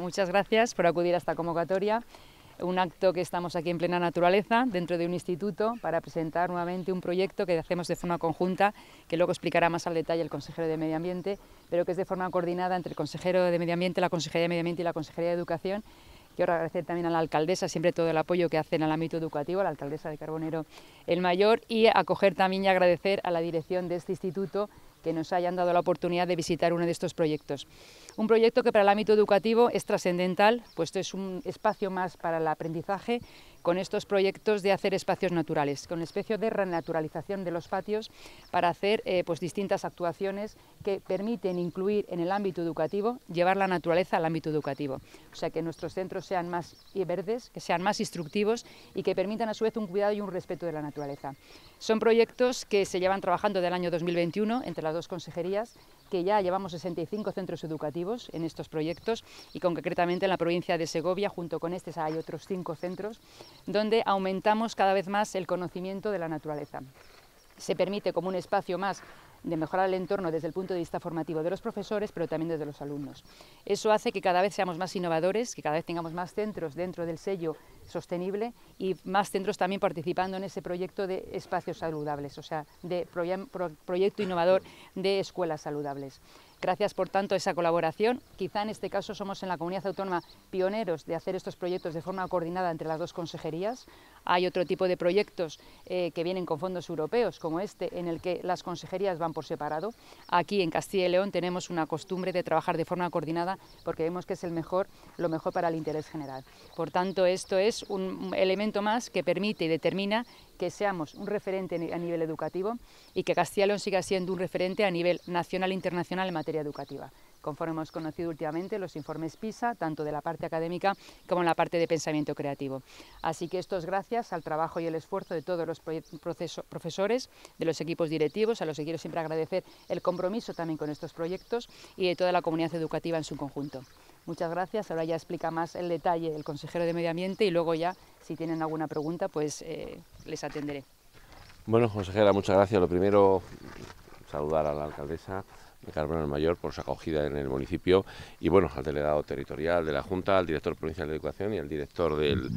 Muchas gracias por acudir a esta convocatoria, un acto que estamos aquí en plena naturaleza, dentro de un instituto, para presentar nuevamente un proyecto que hacemos de forma conjunta, que luego explicará más al detalle el consejero de Medio Ambiente, pero que es de forma coordinada entre el consejero de Medio Ambiente, la Consejería de Medio Ambiente y la Consejería de Educación. Quiero agradecer también a la alcaldesa siempre todo el apoyo que hacen al ámbito educativo, a la alcaldesa de Carbonero el Mayor, y acoger también y agradecer a la dirección de este instituto que nos hayan dado la oportunidad de visitar uno de estos proyectos. Un proyecto que para el ámbito educativo es trascendental, puesto es un espacio más para el aprendizaje con estos proyectos de hacer espacios naturales, con especie de renaturalización de los patios para hacer eh, pues distintas actuaciones que permiten incluir en el ámbito educativo, llevar la naturaleza al ámbito educativo. O sea, que nuestros centros sean más verdes, que sean más instructivos y que permitan a su vez un cuidado y un respeto de la naturaleza. Son proyectos que se llevan trabajando del año 2021 entre las dos consejerías que ya llevamos 65 centros educativos en estos proyectos y concretamente en la provincia de Segovia, junto con este hay otros cinco centros, donde aumentamos cada vez más el conocimiento de la naturaleza. Se permite como un espacio más de mejorar el entorno desde el punto de vista formativo de los profesores, pero también desde los alumnos. Eso hace que cada vez seamos más innovadores, que cada vez tengamos más centros dentro del sello sostenible y más centros también participando en ese proyecto de espacios saludables, o sea, de proyecto innovador de escuelas saludables. Gracias, por tanto, a esa colaboración. Quizá en este caso somos en la comunidad autónoma pioneros de hacer estos proyectos de forma coordinada entre las dos consejerías. Hay otro tipo de proyectos eh, que vienen con fondos europeos, como este, en el que las consejerías van por separado. Aquí en Castilla y León tenemos una costumbre de trabajar de forma coordinada porque vemos que es el mejor, lo mejor para el interés general. Por tanto, esto es un elemento más que permite y determina que seamos un referente a nivel educativo y que Castilla León siga siendo un referente a nivel nacional e internacional en materia educativa. Conforme hemos conocido últimamente los informes PISA, tanto de la parte académica como en la parte de pensamiento creativo. Así que esto es gracias al trabajo y el esfuerzo de todos los profesores, de los equipos directivos, a los que quiero siempre agradecer el compromiso también con estos proyectos y de toda la comunidad educativa en su conjunto. Muchas gracias. Ahora ya explica más el detalle el consejero de Medio Ambiente y luego ya, si tienen alguna pregunta, pues eh, les atenderé. Bueno, consejera, muchas gracias. Lo primero, saludar a la alcaldesa de Carmen el Mayor por su acogida en el municipio y bueno, al delegado territorial de la Junta, al director provincial de Educación y al director del,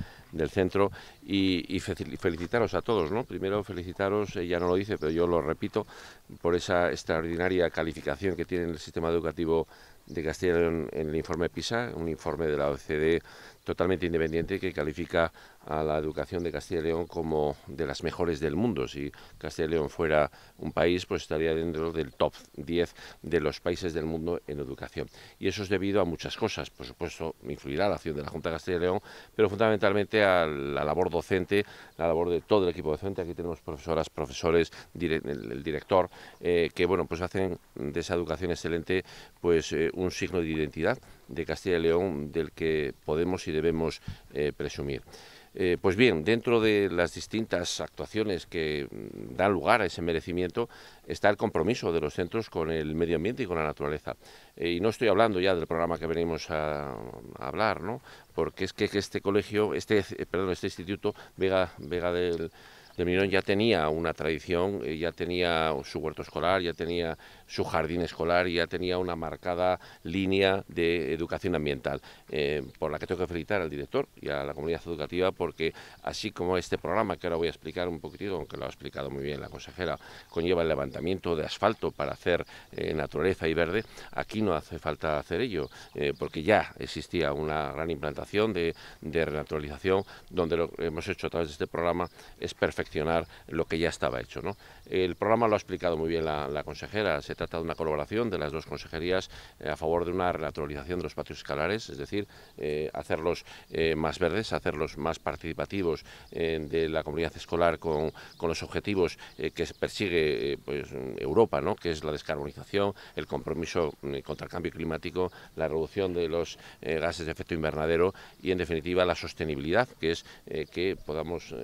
centro y, felicitaros a todos, ¿no? Primero felicitaros, ella eh, no lo dice, pero yo lo repito, por esa extraordinaria calificación que tiene el sistema educativo de Castilla y León en el informe PISA, un informe de la OCDE totalmente independiente que califica a la educación de Castilla y León como de las mejores del mundo. Si Castilla y León fuera un país, pues estaría dentro del top 10 de los países del mundo en educación. Y eso es debido a muchas cosas. Por supuesto, influirá la acción de la Junta de Castilla y León, pero fundamentalmente a la labor docente, la labor de todo el equipo docente. Aquí tenemos profesoras, profesores, el, director, eh, que bueno, pues hacen de esa educación excelente pues eh, un signo de identidad de Castilla y León del que podemos y debemos eh, presumir. Eh, pues bien, dentro de las distintas actuaciones que mm, dan lugar a ese merecimiento está el compromiso de los centros con el medio ambiente y con la naturaleza. Eh, y no estoy hablando ya del programa que venimos a, hablar, ¿no? porque es que, este colegio, este, perdón, este instituto Vega, Vega del de Mirón ya tenía una tradición, eh, ya tenía su huerto escolar, ya tenía su jardín escolar, ya tenía una marcada línea de educación ambiental, eh, por la que tengo que felicitar al director y a la comunidad educativa, porque así como este programa, que ahora voy a explicar un poquitito, aunque lo ha explicado muy bien la consejera, conlleva el levantamiento de asfalto para hacer eh, naturaleza y verde, aquí no hace falta hacer ello, porque ya existía una gran implantación de, de renaturalización, donde lo que hemos hecho a través de este programa es perfecto lo que ya estaba hecho. El programa lo ha explicado muy bien la, consejera. Se trata de una colaboración de las dos consejerías eh, a favor de una renaturalización de los patios escalares, es decir, eh, hacerlos eh, más verdes, hacerlos más participativos de la comunidad escolar con, los objetivos que persigue pues, Europa, que es la descarbonización, el compromiso contra el cambio climático, la reducción de los gases de efecto invernadero y, en definitiva, la sostenibilidad, que es que podamos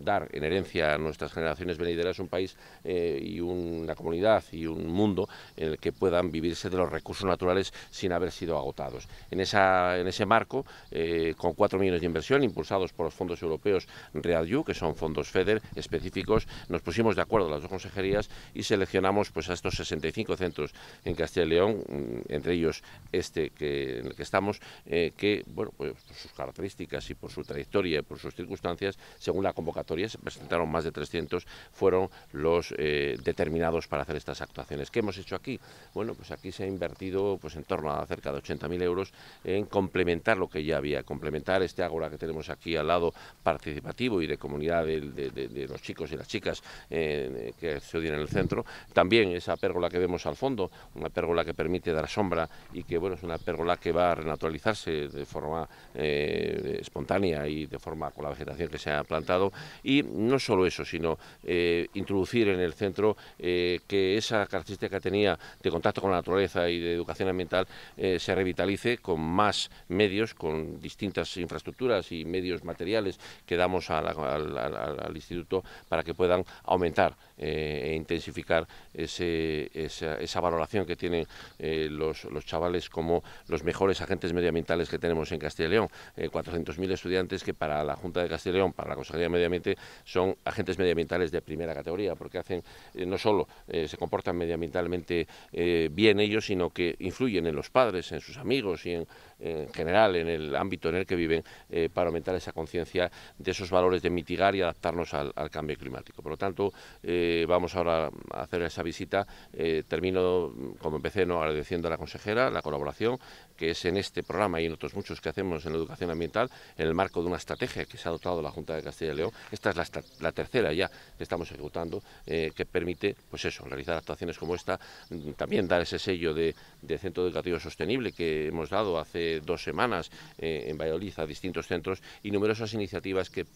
dar en herencia a nuestras generaciones venideras un país eh, y una comunidad y un mundo en el que puedan vivirse de los recursos naturales sin haber sido agotados. En, esa, en ese marco, eh, con cuatro millones de inversión impulsados por los fondos europeos READU, que son fondos FEDER específicos, nos pusimos de acuerdo las dos consejerías y seleccionamos pues, a estos 65 centros en Castilla y León, mm, entre ellos este que, en el que estamos, eh, que bueno, pues, por sus características y por su trayectoria y por sus circunstancias, según la convocatoria, presentaron más de 300, fueron los eh, determinados para hacer estas actuaciones. ¿Qué hemos hecho aquí? Bueno, pues aquí se ha invertido pues en torno a cerca de 80.000 euros en complementar lo que ya había, complementar este ágora que tenemos aquí al lado participativo y de comunidad de, los chicos y las chicas eh, que se estudian en el centro. También esa pérgola que vemos al fondo, una pérgola que permite dar sombra y que bueno es una pérgola que va a renaturalizarse de forma eh, espontánea y de forma con la vegetación que se ha plantado y no solo eso, sino eh, introducir en el centro eh, que esa característica que tenía de contacto con la naturaleza y de educación ambiental eh, se revitalice con más medios, con distintas infraestructuras y medios materiales que damos al instituto para que puedan aumentar e intensificar esa, valoración que tienen los, los, chavales como los mejores agentes medioambientales que tenemos en Castilla y León. 400.000 estudiantes que para la Junta de Castilla y León, para la Consejería de Medio Ambiente, son agentes medioambientales de primera categoría, porque hacen, eh, no solo eh, se comportan medioambientalmente eh, bien ellos, sino que influyen en los padres, en sus amigos y en, en general en el ámbito en el que viven eh, para aumentar esa conciencia de esos valores de mitigar y adaptarnos al, cambio climático. Por lo tanto, eh, vamos ahora a hacer esa visita. Eh, termino, como empecé, ¿no? agradeciendo a la consejera la colaboración que es en este programa y en otros muchos que hacemos en la educación ambiental, en el marco de una estrategia que se ha adoptado la Junta de Castilla y León. Esta es la, tercera ya que estamos ejecutando, que permite, pues eso, realizar actuaciones como esta, mm, también dar ese sello de centro educativo sostenible que hemos dado hace dos semanas eh, en Valladolid a distintos centros y numerosas iniciativas que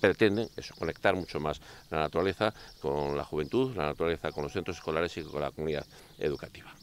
pretenden conectar mucho más la naturaleza con la juventud, la naturaleza con los centros escolares y con la comunidad educativa.